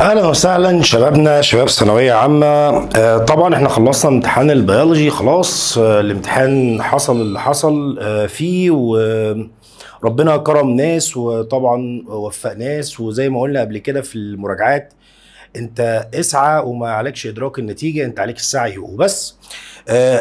اهلا وسهلا شبابنا شباب ثانويه عامه آه، طبعا احنا خلصنا امتحان البيولوجي خلاص آه، الامتحان حصل اللي حصل آه، فيه وربنا كرم ناس وطبعا وفق ناس وزي ما قلنا قبل كده في المراجعات انت اسعى وما عليكش ادراك النتيجه انت عليك السعي وبس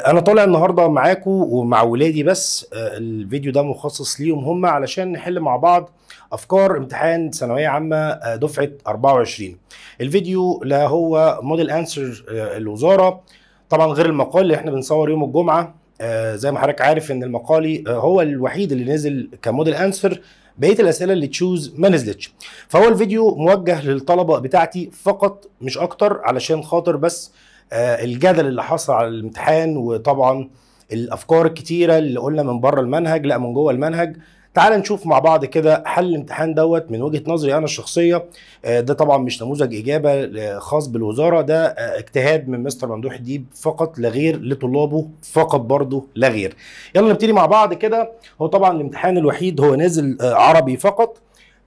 انا طالع النهارده معاكم ومع ولادي بس الفيديو ده مخصص ليهم هم علشان نحل مع بعض افكار امتحان ثانويه عامه آه، دفعه 24 الفيديو لا هو موديل انسر آه، الوزاره طبعا غير المقال اللي احنا بنصور يوم الجمعه آه، زي ما حضرتك عارف ان المقالي هو الوحيد اللي نزل كموديل انسر بقيه الاسئله اللي تشوز ما نزلتش فهو الفيديو موجه للطلبه بتاعتي فقط مش اكتر علشان خاطر بس الجدل اللي حصل على الامتحان وطبعا الافكار الكتيره اللي قلنا من بره المنهج لا من جوه المنهج تعال نشوف مع بعض كده حل الامتحان دوت من وجهه نظري انا الشخصيه آه، ده طبعا مش نموذج اجابه آه، خاص بالوزاره ده آه، اجتهاد من مستر ممدوح الديب فقط لا غير لطلابه فقط برضه لا غير يلا نبتدي مع بعض كده هو طبعا الامتحان الوحيد هو نازل عربي فقط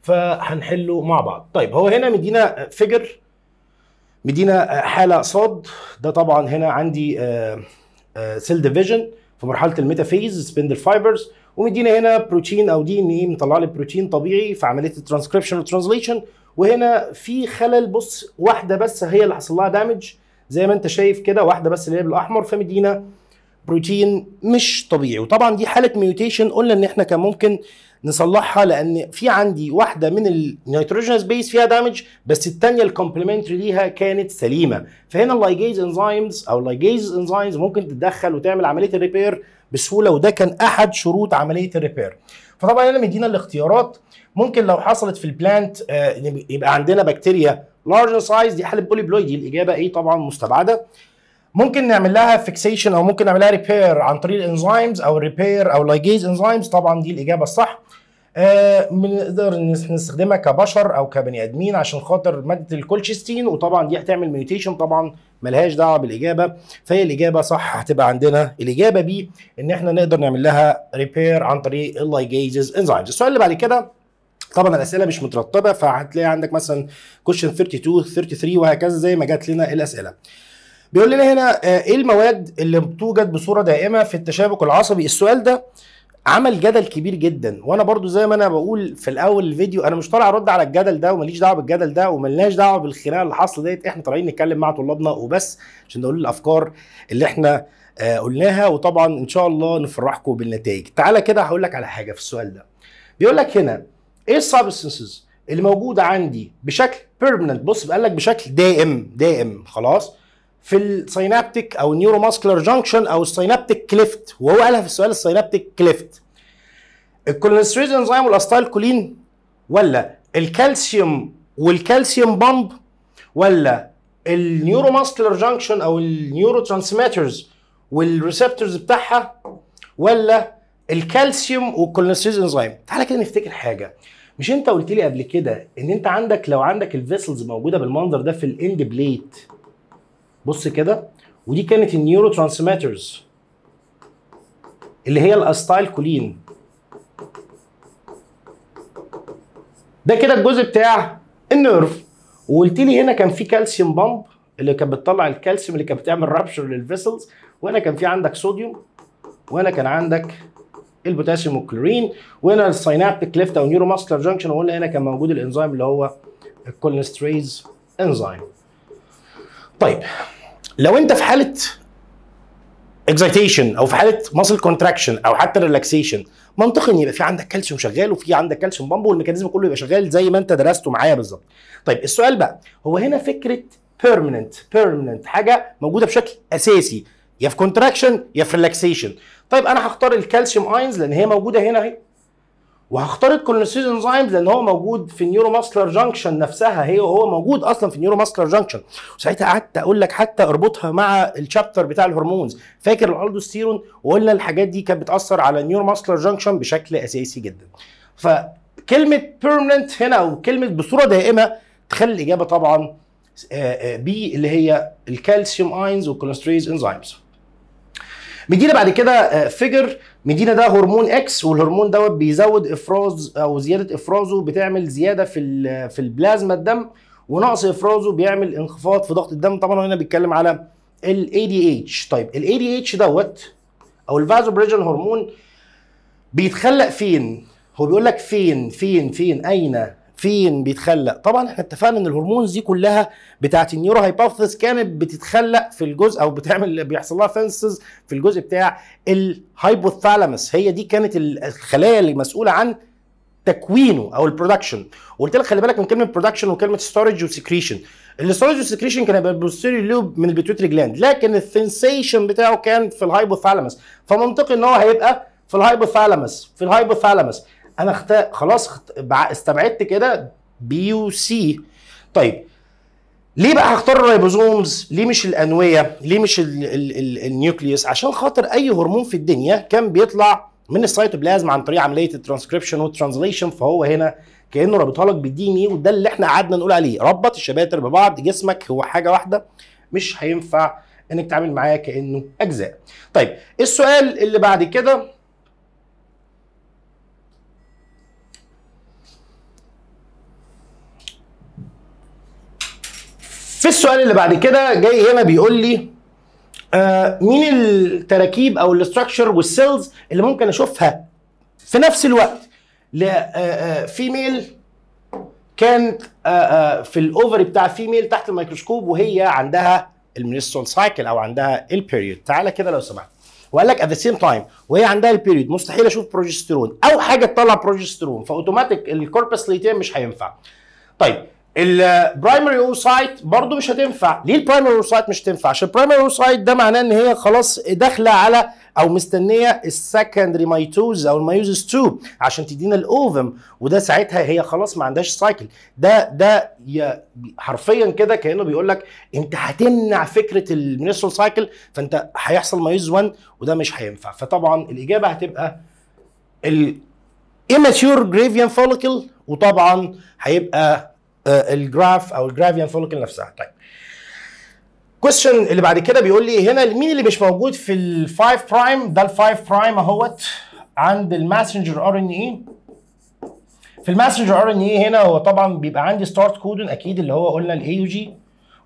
فهنحله مع بعض طيب هو هنا مدينا فجر مدينا حاله صاد ده طبعا هنا عندي سيل ديفيجن في مرحله الميتافيز سبندل فايبرز ومدينا هنا بروتين او دي ان اي مطلع لي بروتين طبيعي في عمليه الترانسكريبشن والترانزليشن وهنا في خلل بص واحده بس هي اللي حصل لها دامج زي ما انت شايف كده واحده بس اللي هي بالاحمر فمدينا بروتين مش طبيعي وطبعا دي حاله ميوتيشن قلنا ان احنا كان ممكن نصلحها لان في عندي واحده من النيتروجينس بيس فيها دامج بس الثانيه الكومبلمنتري ليها كانت سليمه فهنا اللايجيز انزيمز او اللايجيز انزيمز ممكن تتدخل وتعمل عمليه الريبير بسهوله وده كان احد شروط عمليه الريبير فطبعا هنا مدينا الاختيارات ممكن لو حصلت في البلانت آه، يبقى عندنا بكتيريا لارج سايز دي حاله بولي بلويد الاجابه ايه طبعا مستبعده ممكن نعمل لها فيكسيشن او ممكن نعمل لها ريبير عن طريق الانزيمز او الريبير او لايجيز انزيمز طبعا دي الاجابه الصح بنقدر آه، نقدر نستخدمها كبشر او كبني ادمين عشان خاطر ماده الكولشستين وطبعا دي هتعمل ميوتيشن طبعا ملهاش دعوه بالاجابه فهي الاجابه صح هتبقى عندنا الاجابه بي ان احنا نقدر نعمل لها ريبير عن طريق اللايجيزز انزايمز السؤال اللي بعد كده طبعا الاسئله مش مترتبه فهتلاقي عندك مثلا كوشن 32 33 وهكذا زي ما جات لنا الاسئله بيقول لنا هنا آه، ايه المواد اللي بتوجد بصوره دائمه في التشابك العصبي السؤال ده عمل جدل كبير جدا وانا برضو زي ما انا بقول في الاول الفيديو انا مش طالع ارد على الجدل ده وماليش دعوه بالجدل ده وملناش دعوه بالخناقه اللي حصل ديت احنا طالعين نتكلم مع طلابنا وبس عشان نقول الافكار اللي احنا آه قلناها وطبعا ان شاء الله نفرحكم بالنتائج تعالى كده هقول لك على حاجه في السؤال ده بيقول لك هنا ايه السبستنسز اللي موجوده عندي بشكل بيرمننت بص بقال لك بشكل دائم دائم خلاص في السينابتيك او النيورو ماسكلر جانكشن او السينابتيك كليفت وهو قالها في السؤال السينابتيك كليفت الكولينستريز انزيم والاستايل كولين ولا الكالسيوم والكالسيوم بامب ولا النيورو ماسكلر جانكشن او النيورو ترانسميترز والريسبتورز بتاعها ولا الكالسيوم والكولينستريز انزيم تعالى كده نفتكر حاجه مش انت قلت لي قبل كده ان انت عندك لو عندك الفيسلز موجوده بالمنظر ده في الاند بليت بص كده ودي كانت النيورو ترانسميترز اللي هي الاستايل كولين ده كده الجزء بتاع النيرف وقلت لي هنا كان في كالسيوم بامب اللي كانت بتطلع الكالسيوم اللي كانت بتعمل رابشر للفيسلز وهنا كان في عندك صوديوم وهنا كان عندك البوتاسيوم والكلورين وهنا السينابتيك ليفت او نيورو ماسكلر جانكشن وقلنا هنا كان موجود الانزيم اللي هو الكولنستريز انزيم طيب لو انت في حاله اكزايتيشن او في حاله ماسل كونتراكشن او حتى ريلاكسيشن منطقي ان يبقى في عندك كالسيوم شغال وفي عندك كالسيوم بامب والميكانيزم كله يبقى شغال زي ما انت درسته معايا بالظبط طيب السؤال بقى هو هنا فكره بيرمننت بيرمننت حاجه موجوده بشكل اساسي يا في كونتراكشن يا في ريلاكسيشن طيب انا هختار الكالسيوم اينز لان هي موجوده هنا اهي وهختار كولينستيز انزيمز لان هو موجود في النيورو ماسكلر جانكشن نفسها هي وهو موجود اصلا في النيورو ماسكلر جانكشن وساعتها قعدت اقول لك حتى اربطها مع الشابتر بتاع الهرمونز فاكر الالدوستيرون وقلنا الحاجات دي كانت بتاثر على النيورو ماسكلر جانكشن بشكل اساسي جدا فكلمه بيرمننت هنا او كلمه بصوره دائمه تخلي الاجابه طبعا بي آه، آه، اللي هي الكالسيوم اينز والكولينستريز انزيمز بيجي بعد كده فيجر آه، مدينا ده هرمون اكس والهرمون دوت بيزود افراز او زياده افرازه بتعمل زياده في في البلازما الدم ونقص افرازه بيعمل انخفاض في ضغط الدم طبعا هنا بيتكلم على ال ADH طيب ال ADH دوت او الفازو بريجن هرمون بيتخلق فين هو بيقول لك فين فين فين اين فين بيتخلق طبعا احنا اتفقنا ان الهرمونز دي كلها بتاعه النيورو هايبوثيس كانت بتتخلق في الجزء او بتعمل بيحصل لها فنسز في الجزء بتاع الهايبوثالامس هي دي كانت الخلايا اللي مسؤوله عن تكوينه او البرودكشن وقلت لك خلي بالك من كلمه برودكشن وكلمه ستورج وسكريشن الستورج والسكريشن كان بالبوستيريو لوب من البيتوتري جلاند لكن السنسيشن بتاعه كان في الهايبوثالامس فمنطقي ان هو هيبقى في الهايبوثالامس في الهايبوثالامس انا اخت... خلاص اخت... استبعدت كده بي وسي طيب ليه بقى هختار الريبوزومز ليه مش الانويه ليه مش ال ال ال النيوكليوس عشان خاطر اي هرمون في الدنيا كان بيطلع من السيتوبلازم عن طريق عمليه الترانسكريبشن والترانزليشن فهو هنا كانه رابطها لك بالدي ان ايه وده اللي احنا قعدنا نقول عليه ربط الشباتر ببعض جسمك هو حاجه واحده مش هينفع انك تتعامل معاه كانه اجزاء طيب السؤال اللي بعد كده في السؤال اللي بعد كده جاي هنا بيقول لي آه مين التراكيب او الاستراكشر والسيلز اللي ممكن اشوفها في نفس الوقت فيميل آه، آه، كانت آه، في الاوفري بتاع فيميل تحت الميكروسكوب وهي عندها المنسترال سايكل او عندها البيريود تعالى كده لو سمحت وقال لك ات ذا سيم تايم وهي عندها البيريود مستحيل اشوف بروجسترون او حاجه تطلع بروجسترون فاوتوماتيك الكوربس ليتين مش هينفع طيب البرايمري اوسايت برضو مش هتنفع ليه البرايمري اوسايت مش هتنفع عشان البرايمري اوسايت ده معناه ان هي خلاص داخله على او مستنيه السكندري مايتوز او المايوزس 2 عشان تدينا الاوفم وده ساعتها هي خلاص ما عندهاش سايكل ده ده حرفيا كده كانه بيقول لك انت هتمنع فكره المينسترال سايكل فانت هيحصل مايوز 1 وده مش هينفع فطبعا الاجابه هتبقى الايماتيور جريفيان فوليكل وطبعا هيبقى آه، الجراف او الجرافيان فولكل نفسها طيب كويستشن اللي بعد كده بيقول لي هنا مين اللي مش موجود في ال5 برايم ده ال5 برايم اهوت عند الماسنجر ار ان اي في الماسنجر ار ان اي هنا هو طبعا بيبقى عندي ستارت كودون اكيد اللي هو قلنا الاي يو جي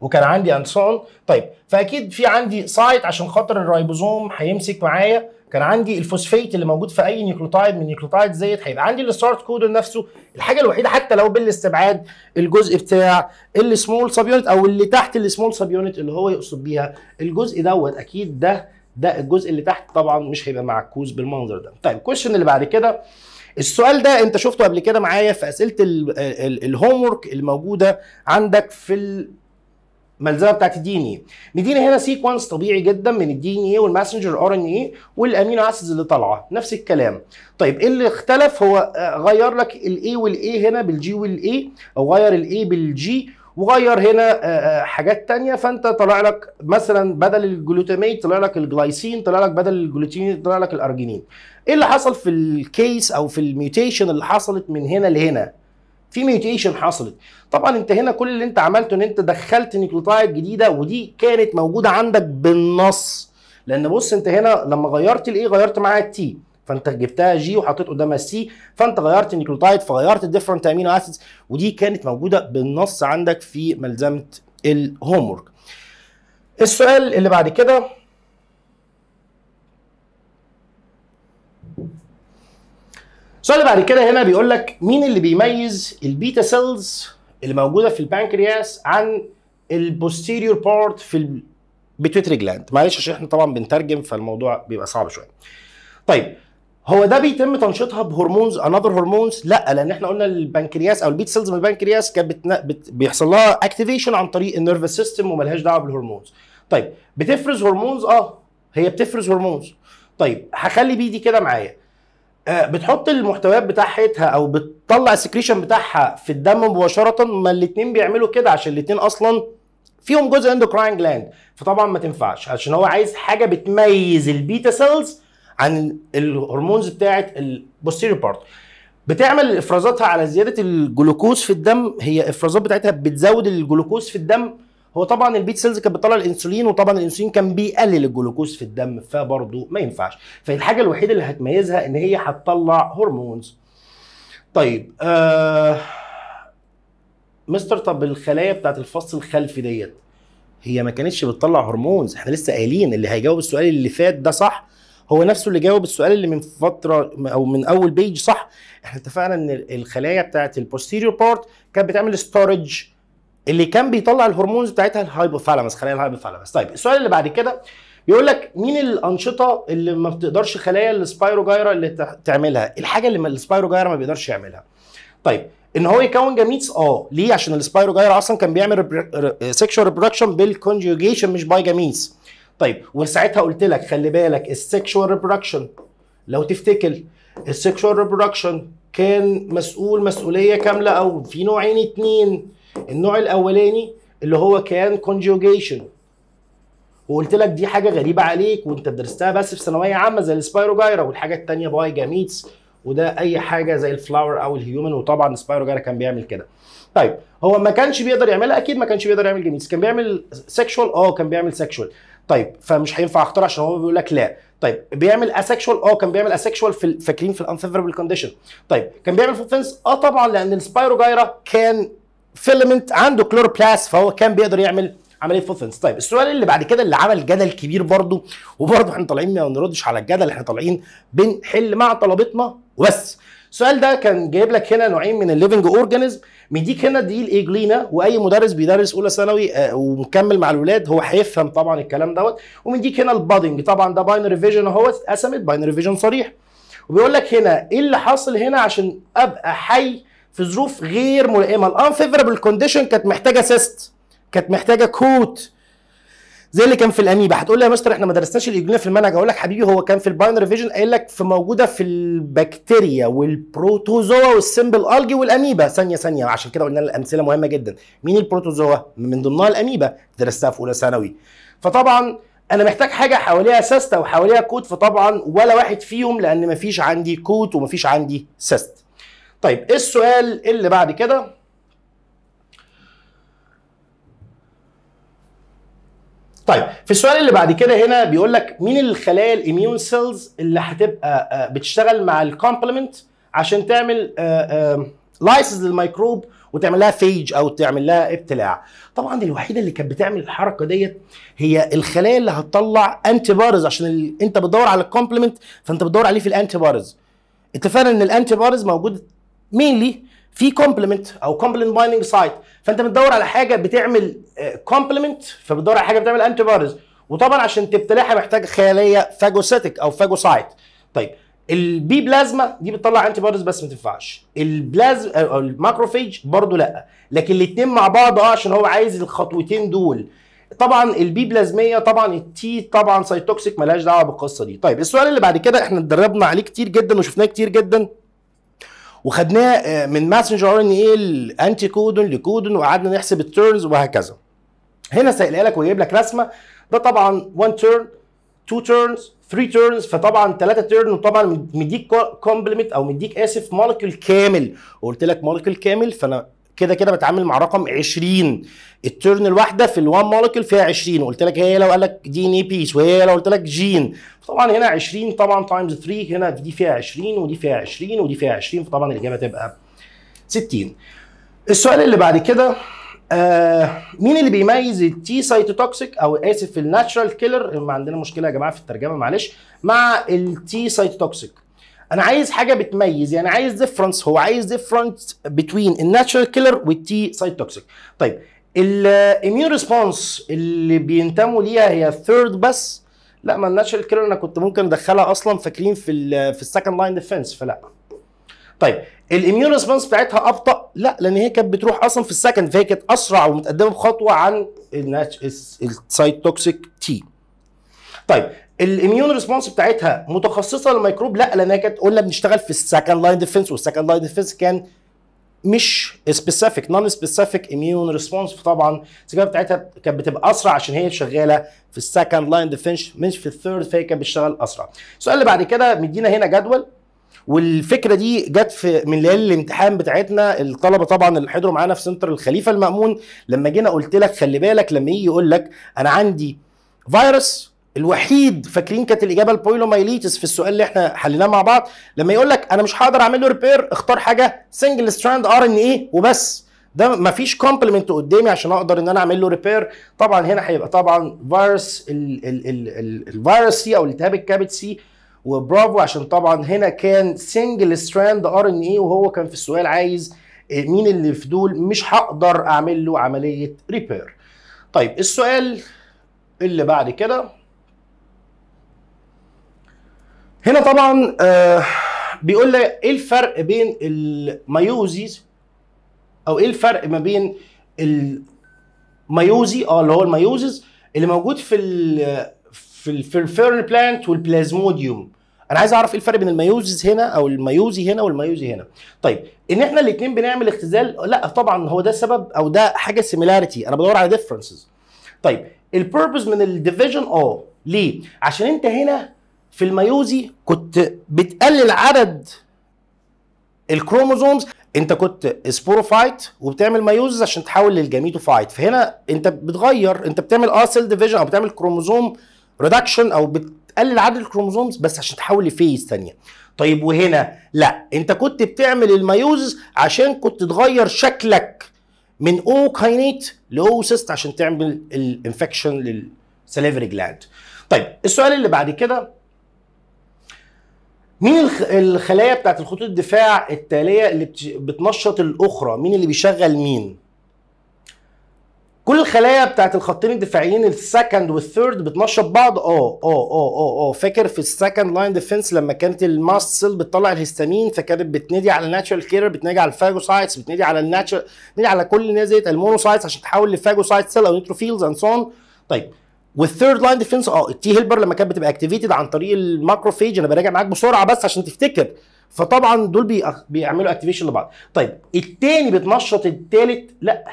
وكان عندي انسون طيب فاكيد في عندي سايت عشان خاطر الرايبوزوم هيمسك معايا كان عندي الفوسفيت اللي موجود في اي نيوكليوتايد من نيوكليوتايد زيت هيبقى عندي الستارت كود نفسه الحاجه الوحيده حتى لو بالاستبعاد الجزء بتاع السمول سب يونت او اللي تحت السمول سب يونت اللي هو يقصد بيها الجزء دوت اكيد ده ده الجزء اللي تحت طبعا مش هيبقى معكوس بالمنظر ده طيب الكويشن اللي بعد كده السؤال ده انت شفته قبل كده معايا في اسئله الهوم ورك الموجوده عندك في الملزمه بتاعت الدي ان اي مدينا هنا سيكونس طبيعي جدا من الدي ان ايه والماسنجر ار ان ايه والامينو اسيدز اللي طالعه نفس الكلام طيب ايه اللي اختلف هو آه، غير لك الاي والاي هنا بالجي والاي او غير الاي بالجي وغير هنا آه، آه، حاجات تانية فانت طلع لك مثلا بدل الجلوتاميت طلع لك الجلايسين طلع لك بدل الجلوتين طلع لك الارجينين ايه اللي حصل في الكيس او في الميوتيشن اللي حصلت من هنا لهنا في ميوتيشن حصلت طبعا انت هنا كل اللي انت عملته ان انت دخلت نيكلوتايد جديده ودي كانت موجوده عندك بالنص لان بص انت هنا لما غيرت الايه غيرت معاها التي فانت جبتها جي وحطيت قدامها سي فانت غيرت النيكلوتايد فغيرت الديفرنت امينو اسيدز ودي كانت موجوده بالنص عندك في ملزمه الهومورك السؤال اللي بعد كده السؤال بعد كده هنا بيقول لك مين اللي بيميز البيتا سيلز اللي موجوده في البنكرياس عن البوستيريور بارت في البيتويتري جلاند معلش عشان احنا طبعا بنترجم فالموضوع بيبقى صعب شويه طيب هو ده بيتم تنشيطها بهرمونز انذر هرمونز لا لان احنا قلنا البنكرياس او البيت سيلز من البنكرياس كانت بتنا... بت... بيحصل لها اكتيفيشن عن طريق النيرفس سيستم وملهاش دعوه بالهرمونز طيب بتفرز هرمونز اه هي بتفرز هرمونز طيب هخلي بيدي كده معايا آه، بتحط المحتويات بتاعتها او بتطلع السكريشن بتاعها في الدم مباشره ما الاثنين بيعملوا كده عشان الاثنين اصلا فيهم جزء اندوكراين جلاند فطبعا ما تنفعش عشان هو عايز حاجه بتميز البيتا سيلز عن الهرمونز بتاعه البوستيريور بارت بتعمل افرازاتها على زياده الجلوكوز في الدم هي افرازات بتاعتها بتزود الجلوكوز في الدم هو طبعا البيت سيلز كانت بتطلع الانسولين وطبعا الانسولين كان بيقلل الجلوكوز في الدم فبرضه ما ينفعش فالحاجه الوحيده اللي هتميزها ان هي هتطلع هرمونز طيب آه مستر طب الخلايا بتاعت الفص الخلفي ديت هي ما كانتش بتطلع هرمونز احنا لسه قايلين اللي هيجاوب السؤال اللي فات ده صح هو نفسه اللي جاوب السؤال اللي من فتره او من اول بيج صح احنا اتفقنا ان الخلايا بتاعت البوستيريور بارت كانت بتعمل ستورج اللي كان بيطلع الهرمونز بتاعتها الهايبوثالامس خلايا الهايبوثالامس طيب السؤال اللي بعد كده بيقول لك مين الانشطه اللي ما بتقدرش خلايا السبايروجايرا اللي تعملها الحاجه اللي السبايروجايرا ما بيقدرش يعملها طيب ان هو يكون جاميتس اه ليه عشان السبايروجايرا اصلا كان بيعمل سيكشوال ريبرودكشن بالكونجيوجيشن مش باي جاميتس طيب وساعتها قلت لك خلي بالك السيكشوال ريبرودكشن لو تفتكر السيكشوال ريبرودكشن كان مسؤول مسؤوليه كامله او في نوعين اتنين النوع الاولاني اللي هو كان كونجوجيشن وقلت لك دي حاجه غريبه عليك وانت درستها بس في ثانويه عامه زي السبايروجايرا والحاجه الثانيه باي جاميتس وده اي حاجه زي الفلاور او الهيومن وطبعا سبايروجايرا كان بيعمل كده طيب هو ما كانش بيقدر يعملها اكيد ما كانش بيقدر يعمل جاميتس كان بيعمل سيكشوال اه كان بيعمل سيكشوال طيب فمش هينفع اختار عشان هو بيقول لك لا طيب بيعمل اسكشوال اه كان بيعمل اسكشوال في فاكرين في الانفيفربل كونديشن طيب كان بيعمل فوفنس اه طبعا لان السبايروجايرا كان فيلمنت عنده كلوروبلاست فهو كان بيقدر يعمل عمليه فوثنس طيب السؤال اللي بعد كده اللي عمل جدل كبير برضو وبرضو احنا طالعين ما نردش على الجدل احنا طالعين بنحل مع طلبتنا وبس السؤال ده كان جايب لك هنا نوعين من الليفنج اورجانيزم مديك هنا دي الايجلينا واي مدرس بيدرس اولى ثانوي آه، ومكمل مع الاولاد هو هيفهم طبعا الكلام دوت ومديك هنا البادنج طبعا ده باينري فيجن اهو اتقسمت باينري فيجن صريح وبيقول لك هنا ايه اللي حاصل هنا عشان ابقى حي في ظروف غير ملائمه الانفيفربل كونديشن كانت محتاجه سيست كانت محتاجه كوت زي اللي كان في الاميبا هتقول لي يا مستر احنا ما درسناش الايجلينا في المنهج اقول لك حبيبي هو كان في الباينري فيجن قايل لك في موجوده في البكتيريا والبروتوزوا والسمبل الجي والاميبا ثانيه ثانيه عشان كده قلنا الامثله مهمه جدا مين البروتوزوا من ضمنها الاميبا درستها في اولى ثانوي فطبعا انا محتاج حاجه حواليها سيست او حواليها كود فطبعا ولا واحد فيهم لان مفيش عندي كود ومفيش عندي سيست طيب إيه السؤال اللي بعد كده طيب في السؤال اللي بعد كده هنا بيقول لك مين الخلايا الاميون سيلز اللي هتبقى آه، آه، بتشتغل مع الكومبلمنت عشان تعمل لايسز آه، للميكروب وتعمل لها فيج او تعمل لها ابتلاع طبعا الوحيده اللي كانت بتعمل الحركه ديت هي الخلايا اللي هتطلع انتي بارز عشان ال... انت بتدور على الكومبلمنت فانت بتدور عليه في الانتي بارز اتفقنا ان الانتي بارز موجود مينلي في كومبلمنت او كومبلمنت بايندنج سايت فانت بتدور على حاجه بتعمل كومبلمنت آه, فبتدور على حاجه بتعمل انتي فيروس وطبعا عشان تبتلعها محتاج خلايا فاجوسيتك او فاجوسايت طيب البي بلازما دي بتطلع انتي بوديز بس ما تنفعش البلازما او آه، آه، الماكروفيج برضه لا لكن الاثنين مع بعض اه عشان هو عايز الخطوتين دول طبعا البي بلازميه طبعا التي طبعا سايتوكسيك ملهاش دعوه بالقصه دي طيب السؤال اللي بعد كده احنا اتدربنا عليه كتير جدا وشفناه كتير جدا وخدناه آه، من ماسنجر ان ايه الانتي كودون لكودون وقعدنا نحسب التيرنز وهكذا هنا سائلها لك وجايب لك رسمه ده طبعا 1 تيرن 2 تيرنز 3 تيرنز فطبعا 3 تيرن وطبعا مديك كومبلمنت او مديك اسف مولكيول كامل وقلت لك مولكيول كامل فانا كده كده بتعامل مع رقم 20 الترن الواحده في الوان مولكيول فيها 20 قلت لك هي لو قال لك دي ان اي بيس وهي لو قلت لك جين طبعا هنا 20 طبعا تايمز 3 هنا دي فيها 20 ودي فيها 20 ودي فيها 20 فطبعا الاجابه تبقى 60 السؤال اللي بعد كده آه، مين اللي بيميز التي سايتوتوكسيك او اسف الناتشرال كيلر ما عندنا مشكله يا جماعه في الترجمه معلش مع التي سايتوتوكسيك انا عايز حاجه بتميز يعني عايز ديفرنس هو عايز ديفرنس بتوين الناتشرال كيلر والتي سايت توكسيك طيب الاميون ريسبونس اللي بينتموا ليها هي ثيرد بس لا ما الناتشرال كيلر انا كنت ممكن ادخلها اصلا فاكرين في الـ في السكند لاين ديفنس فلا طيب الاميون ريسبونس بتاعتها ابطا لا لان هي كانت بتروح اصلا في السكند فهي كانت اسرع ومتقدمه بخطوه عن السايت توكسيك تي طيب الاميون ريسبونس بتاعتها متخصصه للميكروب لا لانها كانت قلنا بنشتغل في السكند لاين ديفنس والسكند لاين ديفنس كان مش سبيسيفيك نون سبيسيفيك اميون ريسبونس فطبعا السكيورتي بتاعتها كانت بتبقى اسرع عشان هي شغاله في السكند لاين ديفنس مش في الثيرد فهي كانت بتشتغل اسرع السؤال اللي بعد كده مدينا هنا جدول والفكره دي جت في من ليالي الامتحان بتاعتنا الطلبه طبعا اللي حضروا معانا في سنتر الخليفه المامون لما جينا قلت لك خلي بالك لما يجي يقول لك انا عندي فيروس الوحيد فاكرين كانت الاجابه البويلومايليتس في السؤال اللي احنا حليناه مع بعض لما يقول لك انا مش هقدر اعمل له ريبير اختار حاجه سنجل ستراند ار ان اي وبس ده مفيش كومبلمنت قدامي عشان اقدر ان انا اعمل له ريبير طبعا هنا هيبقى طبعا فيروس الفيروس سي او التهاب الكبد سي وبرافو عشان طبعا هنا كان سنجل ستراند ار ان اي وهو كان في السؤال عايز آه، مين اللي في دول مش هقدر اعمل له عمليه ريبير طيب السؤال اللي بعد كده هنا طبعا آه، بيقول لي ايه الفرق بين الميوزيز او ايه الفرق ما بين الميوزي اه اللي هو الميوزيز اللي موجود في الـ في الفيرن بلانت والبلازموديوم انا عايز اعرف ايه الفرق بين الميوزيز هنا او الميوزي هنا والميوزي هنا طيب ان احنا الاثنين بنعمل اختزال لا طبعا هو ده سبب او ده حاجه سيميلاريتي انا بدور على ديفرنسز طيب البيربز من الديفيجن اه ليه عشان انت هنا في الميوزي كنت بتقلل عدد الكروموزومز انت كنت سبوروفايت وبتعمل ميوز عشان تحول للجاميتوفايت فهنا انت بتغير انت بتعمل اه سيل ديفيجن او بتعمل كروموزوم ريدكشن او بتقلل عدد الكروموزومز بس عشان تحول لفيز ثانيه طيب وهنا لا انت كنت بتعمل الميوز عشان كنت تغير شكلك من او كاينيت لاو سيست عشان تعمل الانفكشن للسليفري جلاند طيب السؤال اللي بعد كده مين الخلايا بتاعت الخطوط الدفاع التاليه اللي بتنشط الاخرى مين اللي بيشغل مين كل الخلايا بتاعت الخطين الدفاعيين السكند والثيرد بتنشط بعض اه اه اه اه اه فاكر في السكند لاين ديفنس لما كانت الماست سيل بتطلع الهستامين فكانت بتنادي على الناتشرال كيرر بتنادي على الفاجوسايتس بتنادي على الناتشرال بتنادي على كل نازله المونوسايتس عشان تحول لفاجوسايتس سيل او نيتروفيلز اند سون طيب والثيرد لاين ديفنس اه التي هيلبر لما كانت بتبقى اكتيفيتد عن طريق الماكروفيج انا براجع معاك بسرعه بس عشان تفتكر فطبعا دول بيعملوا اكتيفيشن لبعض طيب الثاني بتنشط الثالث لا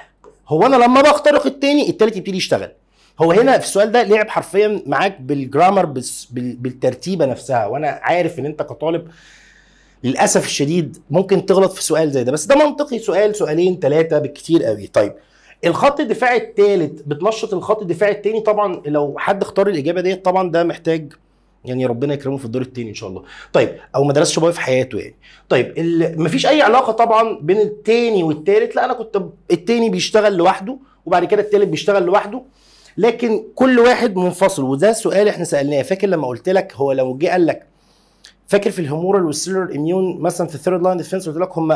هو انا لما بخترق الثاني الثالث يبتدي يشتغل هو هنا في السؤال ده لعب حرفيا معاك بالجرامر بس بالترتيبه نفسها وانا عارف ان انت كطالب للاسف الشديد ممكن تغلط في سؤال زي ده بس ده منطقي سؤال سؤالين ثلاثه بالكثير قوي طيب الخط الدفاعي الثالث بتنشط الخط الدفاعي الثاني طبعا لو حد اختار الاجابه ديت طبعا ده محتاج يعني ربنا يكرمه في الدور الثاني ان شاء الله طيب او ما درسش في حياته يعني طيب مفيش اي علاقه طبعا بين الثاني والثالث لا انا كنت الثاني بيشتغل لوحده وبعد كده الثالث بيشتغل لوحده لكن كل واحد منفصل وده سؤال احنا سالناه فاكر لما قلت لك هو لو جه قال لك فاكر في الهيمورال والسيلر اميون مثلا في الثيرد لاين ديفنس قلت لك هم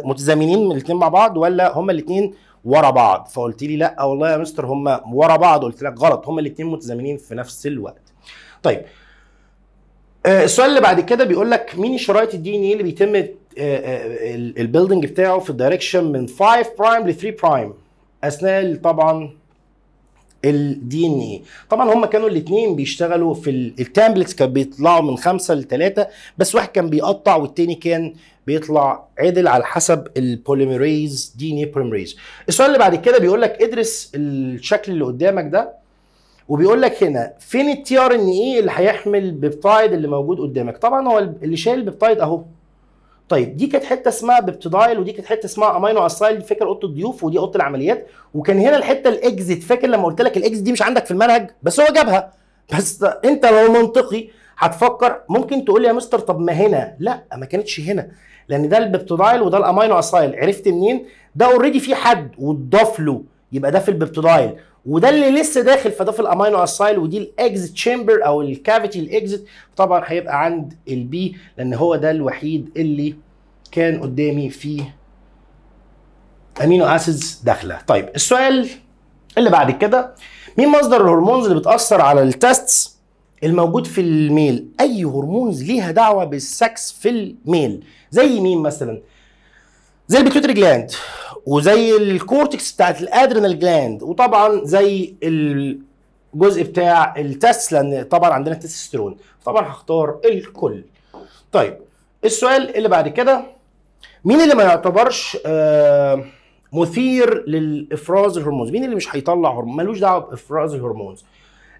متزامنين الاثنين مع بعض ولا هم الاثنين ورا بعض فقلت لي لا والله يا مستر هما ورا بعض قلت لك غلط هما الاثنين متزامنين في نفس الوقت طيب آه، السؤال اللي بعد كده بيقول لك مين شرايط الدي ان اي اللي بيتم آه، آه، البيلدنج بتاعه في الدايركشن من 5 برايم ل 3 برايم اثناء طبعا الدي ان اي طبعا هم كانوا الاثنين بيشتغلوا في التامبلتس كانوا بيطلعوا من خمسة لثلاثة بس واحد كان بيقطع والتاني كان بيطلع عدل على حسب البوليميريز دي ان اي بوليميريز السؤال اللي بعد كده بيقول لك ادرس الشكل اللي قدامك ده وبيقول لك هنا فين التي ار ان ايه اللي هيحمل البيبتايد اللي موجود قدامك طبعا هو اللي شايل البيبتايد اهو طيب دي كانت حته اسمها بيبتيدايل ودي كانت حته اسمها امينو اسايل فاكر اوضه الضيوف ودي اوضه العمليات وكان هنا الحته الاكزيت فاكر لما قلت لك الاكزيت دي مش عندك في المنهج بس هو جابها بس انت لو منطقي هتفكر ممكن تقول لي يا مستر طب ما هنا لا ما كانتش هنا لان ده البيبتيدايل وده الامينو اسايل عرفت منين ده اوريدي في حد واتضاف له يبقى ده في البيبتيدايل وده اللي لسه داخل فده في الامينو اسايل ودي الاكزت تشامبر او الكافيتي الاكزت طبعا هيبقى عند البي لان هو ده الوحيد اللي كان قدامي فيه امينو اسيدز داخله طيب السؤال اللي بعد كده مين مصدر الهرمونز اللي بتاثر على التستس الموجود في الميل اي هرمونز ليها دعوه بالسكس في الميل زي مين مثلا زي البيتوتري جلاند وزي الكورتكس بتاعت الادرينال جلاند وطبعا زي الجزء بتاع التست لان طبعا عندنا تستوستيرون طبعا هختار الكل طيب السؤال اللي بعد كده مين اللي ما يعتبرش آه، مثير للافراز الهرمونز مين اللي مش هيطلع هرمون ملوش دعوه بافراز الهرمونز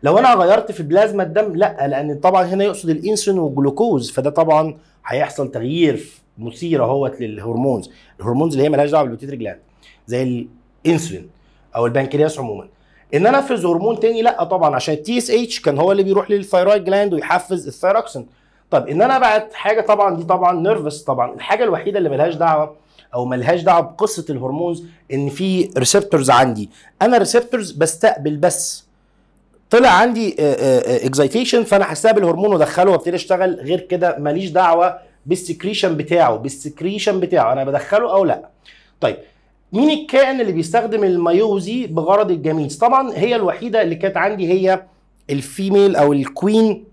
لو انا غيرت في بلازما الدم لا لان طبعا هنا يقصد الانسولين والجلوكوز فده طبعا هيحصل تغيير مثيره اهوت للهرمونز الهرمونز اللي هي مالهاش دعوه بالبيوتيتري جلاند زي الانسولين او البنكرياس عموما ان انا افرز هرمون تاني لا طبعا عشان التي اس اتش كان هو اللي بيروح للثايرويد جلاند ويحفز الثايروكسين طب ان انا بعت حاجه طبعا دي طبعا نيرفس طبعا الحاجه الوحيده اللي ملهاش دعوه او ملهاش دعوه بقصه الهرمونز ان في ريسبتورز عندي انا ريسبتورز بستقبل بس طلع عندي اكزايتيشن آه، آه، آه، فانا هستقبل هرمون وادخله وابتدي اشتغل غير كده ماليش دعوه بالسكريشن بتاعه بالسكريشن بتاعه انا بدخله او لا طيب مين الكائن اللي بيستخدم الميوزي بغرض الجميز طبعا هي الوحيده اللي كانت عندي هي الفيميل او الكوين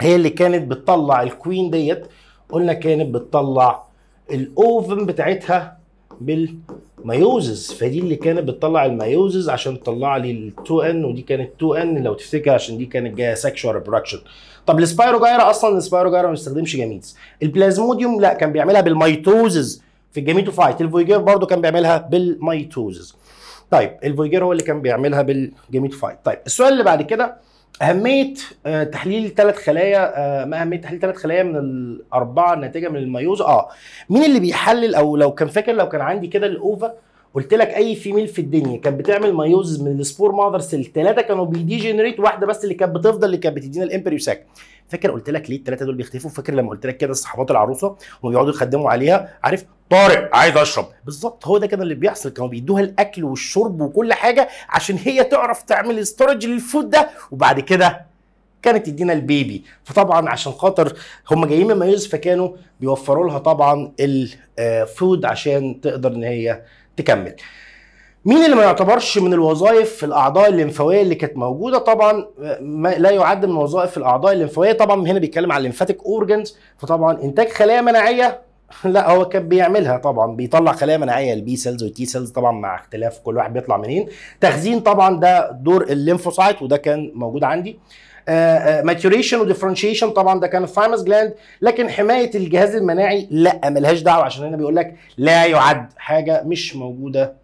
هي اللي كانت بتطلع الكوين ديت قلنا كانت بتطلع الاوفن بتاعتها بالميوزز فدي اللي كانت بتطلع الميوزز عشان تطلع لي ال 2 ان ودي كانت 2 ان لو تفتكر عشان دي كانت جايه سكشوال ريبرودكشن طب جايرا اصلا جايرا ما بيستخدمش جاميتس البلازموديوم لا كان بيعملها بالميتوزز في الجاميتوفايت الفويجير برضو كان بيعملها بالميتوزز طيب الفويجير هو اللي كان بيعملها بالجاميتوفايت طيب السؤال اللي بعد كده اهميه آه، تحليل ثلاث خلايا آه، ما اهميه تحليل ثلاث خلايا من الاربعه الناتجه من الميوز اه مين اللي بيحلل او لو كان فاكر لو كان عندي كده الاوفا قلت لك اي فيميل في الدنيا كانت بتعمل مايوز من السبور ماذر سيل الثلاثه كانوا بيدي جنريت واحده بس اللي كانت بتفضل اللي كانت بتدينا الامبريوساك فاكر قلت لك ليه الثلاثه دول بيختفوا فاكر لما قلت لك كده الصحابات العروسه وبيقعدوا يخدموا عليها عارف طارق عايز اشرب بالظبط هو ده كده اللي بيحصل كانوا بيدوها الاكل والشرب وكل حاجه عشان هي تعرف تعمل ستورج للفود ده وبعد كده كانت تدينا البيبي فطبعا عشان خاطر هم جايين من مايوز فكانوا بيوفروا لها طبعا الفود آه، عشان تقدر ان هي تكمل مين اللي ما يعتبرش من الوظائف في الاعضاء الليمفاويه اللي كانت موجوده طبعا ما لا يعد من وظائف في الاعضاء الليمفاويه طبعا هنا بيتكلم على الليمفاتيك اورجنز فطبعا انتاج خلايا مناعيه لا هو كان بيعملها طبعا بيطلع خلايا مناعيه البي سيلز والتي سيلز طبعا مع اختلاف كل واحد بيطلع منين تخزين طبعا ده دور الليمفوسايت وده كان موجود عندي ماتيوريشن آه، آه، وديفرنشيشن طبعا ده كان الثايموس جلاند لكن حمايه الجهاز المناعي لا ملهاش دعوه عشان هنا بيقول لك لا يعد حاجه مش موجوده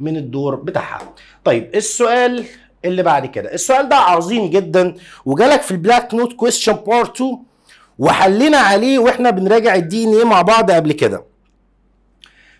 من الدور بتاعها طيب السؤال اللي بعد كده السؤال ده عظيم جدا وجالك في البلاك نوت كويستشن بارت 2 وحلينا عليه واحنا بنراجع الدي ان ايه مع بعض قبل كده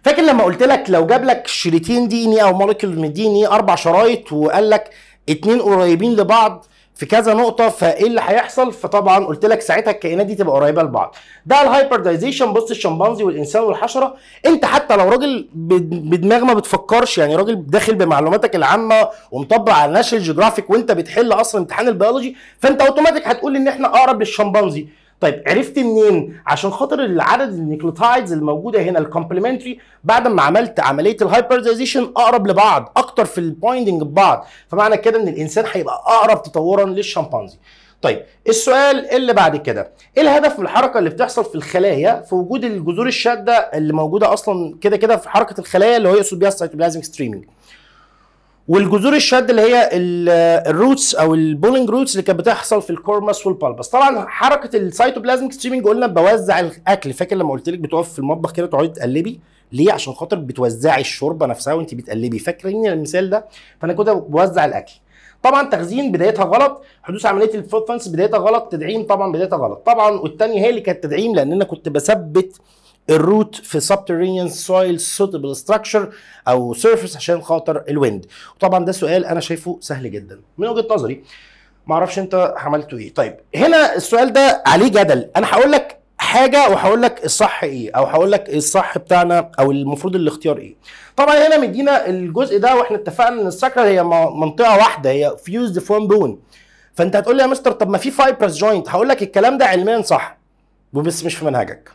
فاكر لما قلت لك لو جاب لك شريطين دي ان ايه او مولكيول من دي ان ايه اربع شرايط وقال لك اتنين قريبين لبعض في كذا نقطه فايه اللي هيحصل فطبعا قلت لك ساعتها الكائنات دي تبقى قريبه لبعض ده الهايبردايزيشن بص الشمبانزي والانسان والحشره انت حتى لو راجل بدماغ ما بتفكرش يعني راجل داخل بمعلوماتك العامه ومطبق على ناشونال جيوغرافيك وانت بتحل اصلا امتحان البيولوجي فانت اوتوماتيك هتقول ان احنا اقرب للشمبانزي طيب عرفت منين عشان خاطر العدد النيكلوتايدز الموجوده هنا الكومبلمنتري بعد ما عملت عمليه الهايبرزيشن اقرب لبعض اكتر في البويندنج ببعض فمعنى كده ان الانسان هيبقى اقرب تطورا للشمبانزي طيب السؤال اللي بعد كده ايه الهدف من الحركه اللي بتحصل في الخلايا في وجود الجذور الشاده اللي موجوده اصلا كده كده في حركه الخلايا اللي هو يقصد بيها السيتوبلازمك ستريمينج والجذور الشد اللي هي الروتس او البولينج روتس اللي كانت بتحصل في الكورمس والبالبس طبعا حركه السيتوبلازمك ستريمنج قلنا بوزع الاكل فاكر لما قلت لك بتقف في المطبخ كده تقعدي تقلبي ليه عشان خاطر بتوزعي الشوربه نفسها وانت بتقلبي فاكرين المثال ده فانا كنت بوزع الاكل طبعا تخزين بدايتها غلط حدوث عمليه الفوت فانس بدايتها غلط تدعيم طبعا بدايتها غلط طبعا والثانيه هي اللي كانت تدعيم لان انا كنت بثبت الروت في سبترينيان سويل سوتبل ستراكشر او سيرفيس عشان خاطر الويند وطبعا ده سؤال انا شايفه سهل جدا من وجهه نظري ما اعرفش انت عملته ايه طيب هنا السؤال ده عليه جدل انا هقول لك حاجه وهقول لك الصح ايه او هقول لك الصح بتاعنا او المفروض الاختيار ايه طبعا هنا مدينا الجزء ده واحنا اتفقنا ان الساكرا هي منطقه واحده هي فيوزد فون بون فانت هتقول لي يا مستر طب ما في فايبرز جوينت هقول لك الكلام ده علميا صح بس مش في منهجك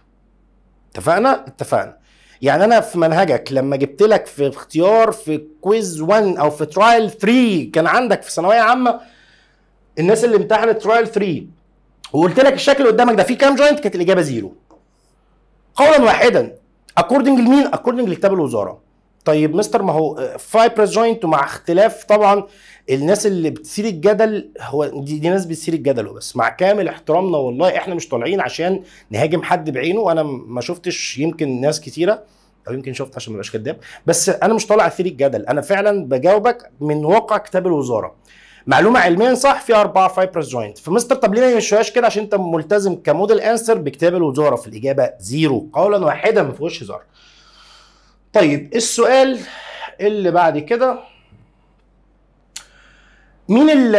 اتفقنا اتفقنا يعني انا في منهجك لما جبت لك في اختيار في كويز 1 او في ترايل 3 كان عندك في ثانويه عامه الناس اللي امتحنت ترايل 3 وقلت لك الشكل اللي قدامك ده فيه كام جوينت كانت الاجابه زيرو قولا واحدا اكوردنج لمين اكوردنج لكتاب الوزاره طيب مستر ما هو فايبرز جوينت ومع اختلاف طبعا الناس اللي بتثير الجدل هو دي, دي ناس بتثير الجدل بس مع كامل احترامنا والله احنا مش طالعين عشان نهاجم حد بعينه انا ما شفتش يمكن ناس كتيره او يمكن شفت عشان ما ابقاش كداب بس انا مش طالع اثير الجدل انا فعلا بجاوبك من واقع كتاب الوزاره معلومه علميا صح في اربعه فايبرز جوينت فمستر طب ليه ما يمشوهاش كده عشان انت ملتزم كموديل انسر بكتاب الوزاره في الاجابه زيرو قولا واحدا ما فيهوش هزار طيب السؤال اللي بعد كده مين ال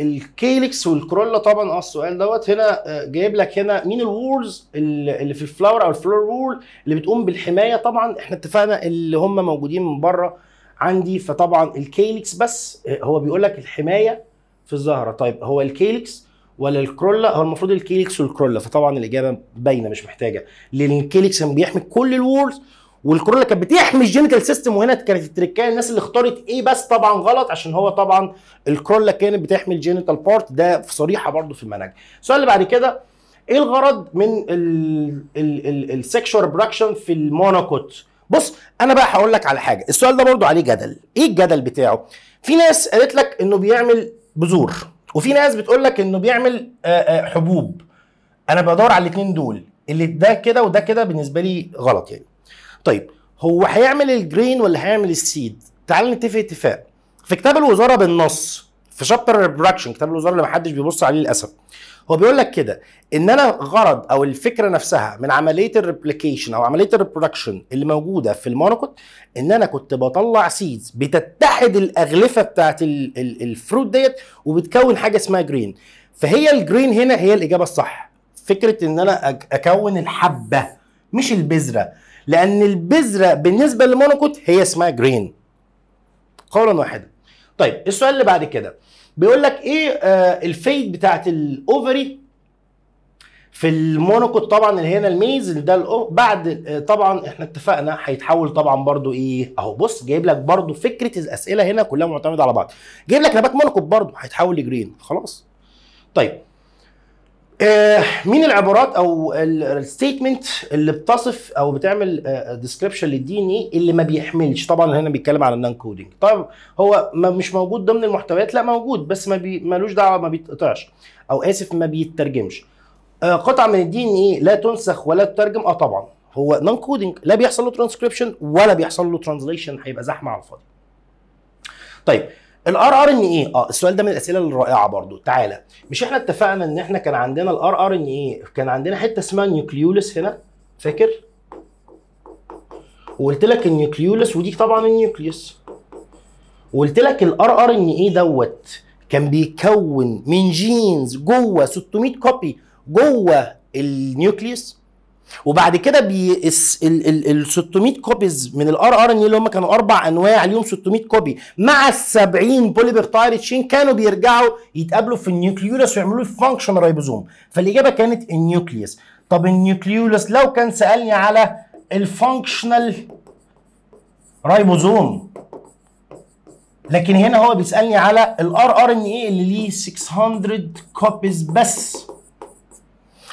الكيلكس والكرولا طبعا اه السؤال دوت هنا آه، جايب لك هنا مين الوورز اللي في الفلاور او الفلور وول اللي بتقوم بالحمايه طبعا احنا اتفقنا اللي هم موجودين من بره عندي فطبعا الكيلكس بس آه، هو بيقول لك الحمايه في الزهره طيب هو الكيلكس ولا الكرولا هو المفروض الكيلكس والكرولا فطبعا الاجابه باينه مش محتاجه لان الكيلكس بيحمي كل الوورز والكورونا كانت بتحمي الجينيتال سيستم وهنا كانت التركايه الناس اللي اختارت ايه بس طبعا غلط عشان هو طبعا الكورونا كانت بتحمي الجينيتال بارت ده في صريحه برضه في المنهج السؤال اللي بعد كده ايه الغرض من السكشوال ريبراكشن في المونوكوت بص انا بقى هقول لك على حاجه السؤال ده برضه عليه جدل ايه الجدل بتاعه في ناس قالت لك انه بيعمل بذور وفي ناس بتقول لك انه بيعمل حبوب انا بدور على الاثنين دول اللي ده كده وده كده بالنسبه لي غلط يعني طيب هو هيعمل الجرين ولا هيعمل السيد تعال نتفق اتفاق في كتاب الوزاره بالنص في شابتر ريبراكشن كتاب الوزاره اللي محدش بيبص عليه للاسف هو بيقول لك كده ان انا غرض او الفكره نفسها من عمليه الريبليكيشن او عمليه الريبرودكشن اللي موجوده في المونوكوت ان انا كنت بطلع سيدز بتتحد الاغلفه بتاعت الفروت ديت وبتكون حاجه اسمها جرين فهي الجرين هنا هي الاجابه الصح فكره ان انا اكون الحبه مش البذره لان البذره بالنسبه للمونوكوت هي اسمها جرين قولا واحدا طيب السؤال اللي بعد كده بيقول لك ايه آه الفيت بتاعت الاوفري في المونوكوت طبعا اللي هنا الميز ده الأو... بعد آه، طبعا احنا اتفقنا هيتحول طبعا برضو ايه اهو بص جايب لك برضو فكره الاسئله هنا كلها معتمده على بعض جايب لك نبات مونوكوت برضو هيتحول لجرين خلاص طيب آه، مين العبارات او الستيتمنت اللي بتصف او بتعمل ديسكربشن للدي ان اي اللي ما بيحملش طبعا هنا بيتكلم على النان كودنج طب هو ما مش موجود ضمن المحتويات لا موجود بس ما بي ملوش دعوه ما بيتقطعش او اسف ما بيترجمش آه، قطعه من الدي ان اي لا تنسخ ولا تترجم اه طبعا هو نان كودنج لا بيحصل له ترانسكريبشن ولا بيحصل له ترانزليشن هيبقى زحمه على الفاضي طيب الار ار ان ايه اه السؤال ده من الاسئله الرائعه برضو تعالى مش احنا اتفقنا ان احنا كان عندنا الار ار ان ايه كان عندنا حته اسمها نيوكليولس هنا فاكر وقلت لك النيوكليولس ودي طبعا النيوكليوس وقلت لك الار ار ان ايه دوت كان بيتكون من جينز جوه 600 كوبي جوه النيوكليوس وبعد كده بي ال ال ال 600 كوبيز من الار ار ان اللي هم كانوا اربع انواع اليوم 600 كوبي مع ال 70 بوليبيرتايل تشين كانوا بيرجعوا يتقابلوا في النيوكليولس ويعملوا له فانكشن رايبوزوم فالاجابه كانت النيوكليوس طب النيوكليولس لو كان سالني على الفانكشنال رايبوزوم لكن هنا هو بيسالني على الار ار ان اي اللي ليه 600 كوبيز بس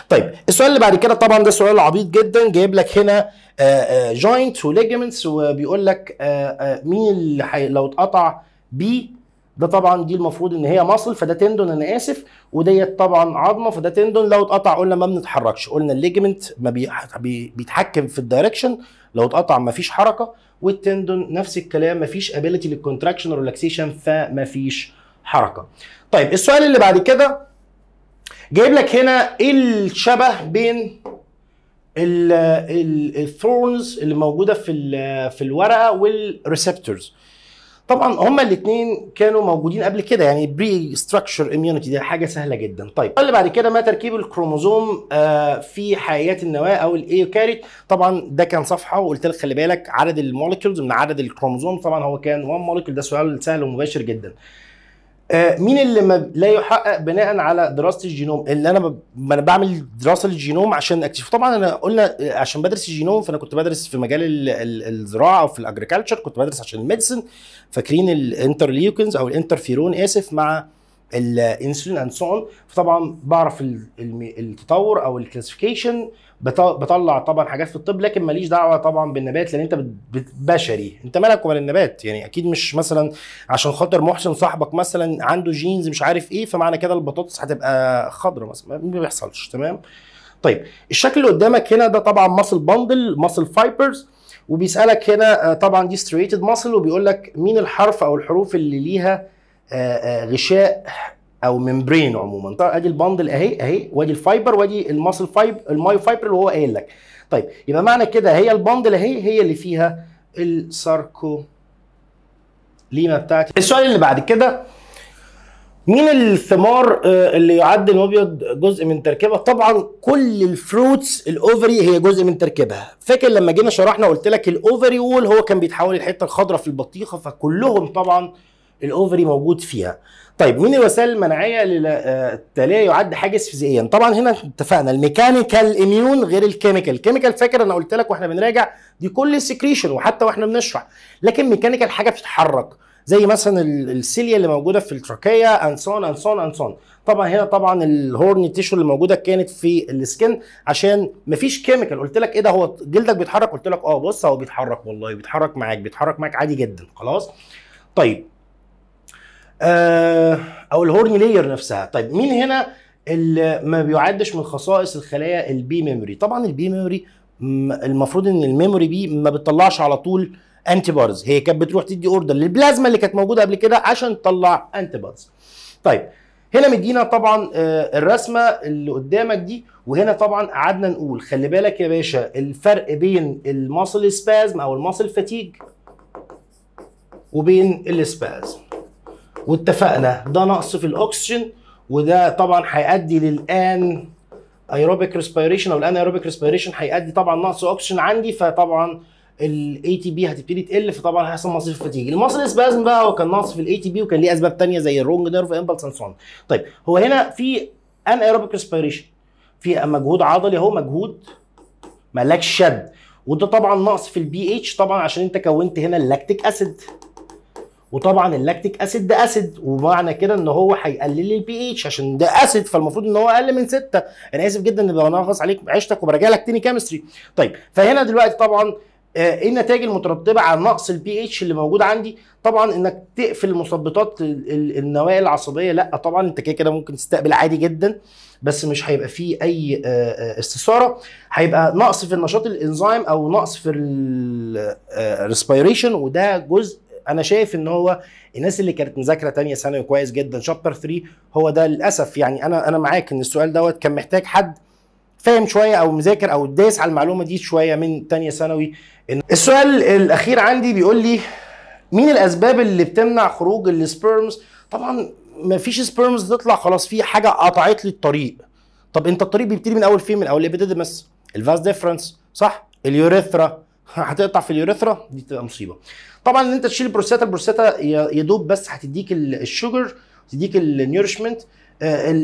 طيب السؤال اللي بعد كده طبعا ده سؤال عبيط جدا جايب لك هنا جوينتس آه، آه، وليجمنتس وبيقول لك آه، مين اللي لو اتقطع بي ده طبعا دي المفروض ان هي مصل فده تندون انا اسف وديت طبعا عظمه فده تندون لو اتقطع قلنا ما بنتحركش قلنا الليجمنت ما بيتحكم في الدايركشن لو اتقطع ما فيش حركه والتندون نفس الكلام ما فيش ابيلتي للكونتراكشن ريلاكسيشن فما فيش حركه طيب السؤال اللي بعد كده جايب لك هنا ايه الشبه بين الثورنز اللي موجوده في في الورقه والريسبتورز طبعا هما الاثنين كانوا موجودين قبل كده يعني بري ستراكشر اميونيتي دي حاجه سهله جدا طيب اللي بعد كده ما تركيب الكروموزوم آه، في حيات النواه او الايوكاريت طبعا ده كان صفحه وقلت لك خلي بالك عدد المولكيولز من عدد الكروموزوم طبعا هو كان 1 مولكيول ده سؤال سهل ومباشر جدا آه، مين اللي ما لا يحقق بناء على دراسه الجينوم اللي انا ما انا بعمل دراسه للجينوم عشان اكتشف طبعا انا قلنا آه، عشان بدرس الجينوم فانا كنت بدرس في مجال الزراعه او في الاجريكلتشر كنت بدرس عشان الميديسن فاكرين الانترليوكنز او الانترفيرون اسف مع الانسولين اند سو فطبعا بعرف التطور او الكلاسيفيكيشن بطلع طبعا حاجات في الطب لكن ماليش دعوه طبعا بالنبات لان انت بشري انت مالك ومال النبات يعني اكيد مش مثلا عشان خاطر محسن صاحبك مثلا عنده جينز مش عارف ايه فمعنى كده البطاطس هتبقى خضره مثلا ما بيحصلش تمام طيب الشكل اللي قدامك هنا ده طبعا ماسل باندل ماسل فايبرز وبيسالك هنا آه، طبعا دي ستريتد ماسل وبيقول لك مين الحرف او الحروف اللي ليها آه، آه، غشاء او ممبرين عموما طيب ادي البندل اهي اهي وادي الفايبر وادي الماسل فايب المايو فايبر اللي هو قايل لك طيب يبقى معنى كده هي البندل اهي هي اللي فيها الساركو ليما بتاعتي السؤال اللي بعد كده مين الثمار آه، اللي يعد الابيض جزء من تركيبها طبعا كل الفروتس الاوفري هي جزء من تركيبها فاكر لما جينا شرحنا قلت لك الاوفري وول هو كان بيتحول الحته الخضراء في البطيخه فكلهم طبعا الاوفري موجود فيها طيب مين الوسائل المناعيه التاليه آه، يعد حاجز فيزيائيا طبعا هنا اتفقنا الميكانيكال اميون غير الكيميكال الكيميكال فاكر انا قلت لك واحنا بنراجع دي كل سكريشن وحتى واحنا بنشرح لكن ميكانيكال حاجه بتتحرك زي مثلا السيليا اللي موجوده في التراكيا انسون انسون انسون طبعا هنا طبعا الهورن تيشو اللي موجوده كانت في السكن عشان مفيش كيميكال قلت لك ايه ده هو جلدك بيتحرك قلت لك اه بص هو بيتحرك والله بيتحرك معاك بيتحرك معاك عادي جدا خلاص طيب آه، او الهورني لاير نفسها طيب مين هنا اللي ما بيعدش من خصائص الخلايا البي ميموري طبعا البي ميموري المفروض ان الميموري بي ما بتطلعش على طول انتي بارز هي كانت بتروح تدي اوردر للبلازما اللي كانت موجوده قبل كده عشان تطلع انتي بارز طيب هنا مدينا طبعا آه، الرسمه اللي قدامك دي وهنا طبعا قعدنا نقول خلي بالك يا باشا الفرق بين الماسل سبازم او الماسل فتيج وبين السبازم واتفقنا ده نقص في الاكسجين وده طبعا هيؤدي للان ايروبيك ريسبيريشن او الان ايروبيك ريسبيريشن هيؤدي طبعا نقص اكسجين عندي فطبعا الاي تي بي هتبتدي تقل فطبعا هيحصل مصيف فتيج المصري سبازم بقى هو كان نقص في الاي تي بي وكان ليه اسباب ثانيه زي الرونج نيرف امبلس اند سون طيب هو هنا في ان ايروبيك ريسبيريشن في مجهود عضلي اهو مجهود مالكش شد وده طبعا نقص في البي اتش طبعا عشان انت كونت هنا اللاكتيك اسيد وطبعا اللاكتيك اسيد ده اسيد ومعنى كده ان هو هيقلل لي البي اتش عشان ده اسيد فالمفروض ان هو اقل من ستة انا اسف جدا ان بنغص عليك عشتك وبرجع لك تاني كيمستري طيب فهنا دلوقتي طبعا آه، ايه النتائج المترتبه على نقص البي اتش اللي موجود عندي طبعا انك تقفل مثبطات النوايا العصبيه لا طبعا انت كده كده ممكن تستقبل عادي جدا بس مش هيبقى فيه اي آه، آه، استثاره هيبقى نقص في النشاط الانزيم او نقص في الريسبيريشن وده جزء انا شايف ان هو الناس اللي كانت مذاكره تانية ثانوي كويس جدا شابتر 3 هو ده للاسف يعني انا انا معاك ان السؤال دوت كان محتاج حد فاهم شويه او مذاكر او داس على المعلومه دي شويه من تانية ثانوي السؤال الاخير عندي بيقول لي مين الاسباب اللي بتمنع خروج السبيرمز طبعا ما فيش سبيرمز تطلع خلاص في حاجه قطعت لي الطريق طب انت الطريق بيبتدي من اول فين من اول الابيديدمس الفاس ديفرنس صح اليوريثرا هتقطع في اليوريثرا دي تبقى مصيبه طبعا ان انت تشيل البروستاتا البروستاتا يا دوب بس هتديك الشوجر تديك النيورشمنت آه،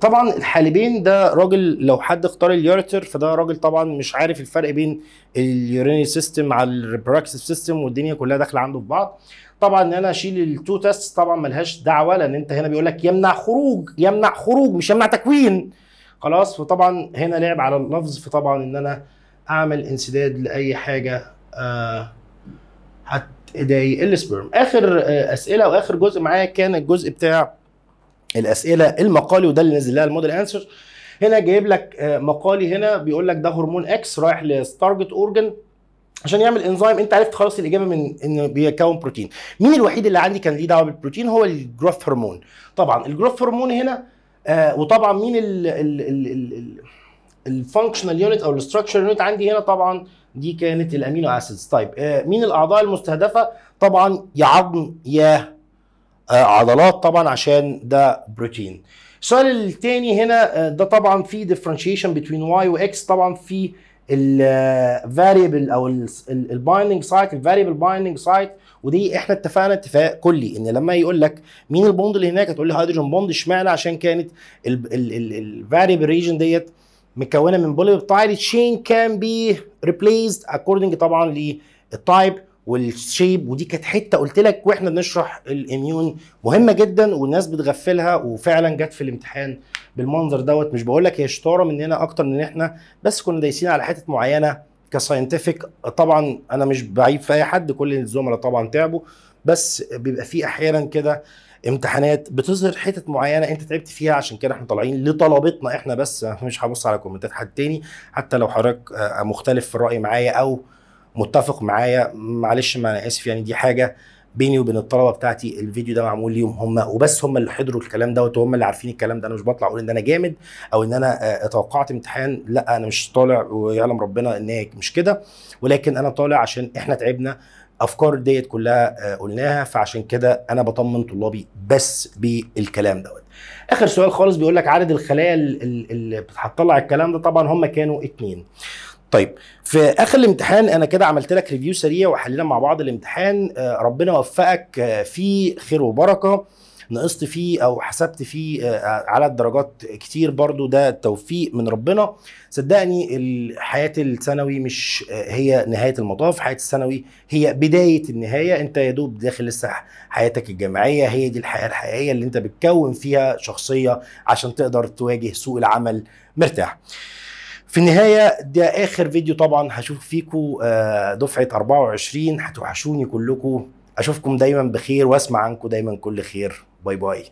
طبعا الحالبين ده راجل لو حد اختار اليوريتر فده راجل طبعا مش عارف الفرق بين اليوريني سيستم على الريبراكسيف سيستم والدنيا كلها داخله عنده في بعض طبعا ان انا اشيل التو تيست طبعا ملهاش دعوه لان انت هنا بيقول لك يمنع خروج يمنع خروج مش يمنع تكوين خلاص فطبعا هنا لعب على اللفظ فطبعا ان انا اعمل انسداد لاي حاجه آه، هتضايق السبرم اخر آه، اسئله واخر جزء معايا كان الجزء بتاع الاسئله المقالي وده اللي نزل لها الموديل انسر هنا جايب لك آه، مقالي هنا بيقول لك ده هرمون اكس رايح لستارجت اورجن عشان يعمل انزيم انت عرفت خلاص الاجابه من انه بيكون بروتين مين الوحيد اللي عندي كان ليه دعوه بالبروتين هو الجروث هرمون طبعا الجروث هرمون هنا آه وطبعا مين ال ال, ال, ال الفانكشنال يونت او الاستراكشر يونت عندي هنا طبعا دي كانت الامينو اسيدز طيب آه، مين الاعضاء المستهدفه طبعا يا عظم يا آه، عضلات طبعا عشان ده بروتين السؤال الثاني هنا آه، ده طبعا في ديفرنشيشن بين واي واكس طبعا في الفاريبل او البايندنج سايت الفاريبل بايندنج سايت ودي احنا اتفقنا اتفاق كلي ان لما يقول لك مين البوند اللي هناك هتقول لي هيدروجين بوند اشمعنى عشان كانت الفاريبل ريجن ديت مكونه من بولي بتايل تشين كان بي replaced اكوردنج طبعا للتايب والشيب ودي كانت حته قلت لك واحنا بنشرح الاميون مهمه جدا والناس بتغفلها وفعلا جت في الامتحان بالمنظر دوت مش بقول لك هي شطاره مننا اكتر من احنا بس كنا دايسين على حتت معينه كساينتفك طبعا انا مش بعيب في اي حد كل الزملاء طبعا تعبوا بس بيبقى في احيانا كده امتحانات بتظهر حتت معينه انت تعبت فيها عشان كده احنا طالعين لطلبتنا احنا بس مش هبص على كومنتات حد تاني حتى لو حضرتك آه، مختلف في الراي معايا او متفق معايا معلش ما انا اسف يعني دي حاجه بيني وبين الطلبه بتاعتي الفيديو ده معمول ليهم هم وبس هم اللي حضروا الكلام دوت وهم اللي عارفين الكلام ده انا مش بطلع اقول ان انا جامد او ان انا آه، توقعت امتحان لا انا مش طالع ويعلم ربنا ان هي مش كده ولكن انا طالع عشان احنا تعبنا افكار ديت كلها آه، قلناها فعشان كده انا بطمن طلابي بس بالكلام دوت اخر سؤال خالص بيقول لك عدد الخلايا اللي بتطلع الكلام ده طبعا هم كانوا اتنين طيب في اخر الامتحان انا كده عملت لك ريفيو سريع وحلينا مع بعض الامتحان آه، ربنا وفقك آه، فيه خير وبركه نقصت فيه او حسبت فيه آه، آه، على الدرجات كتير برضو ده توفيق من ربنا صدقني حياه الثانوي مش آه، هي نهايه المطاف حياه الثانوي هي بدايه النهايه انت يا دوب داخل لسه حياتك الجامعيه هي دي الحياه الحقيقيه اللي انت بتكون فيها شخصيه عشان تقدر تواجه سوق العمل مرتاح في النهايه ده اخر فيديو طبعا هشوف فيكم دفعه 24 هتوحشوني كلكم اشوفكم دايما بخير واسمع عنكم دايما كل خير Bye bye.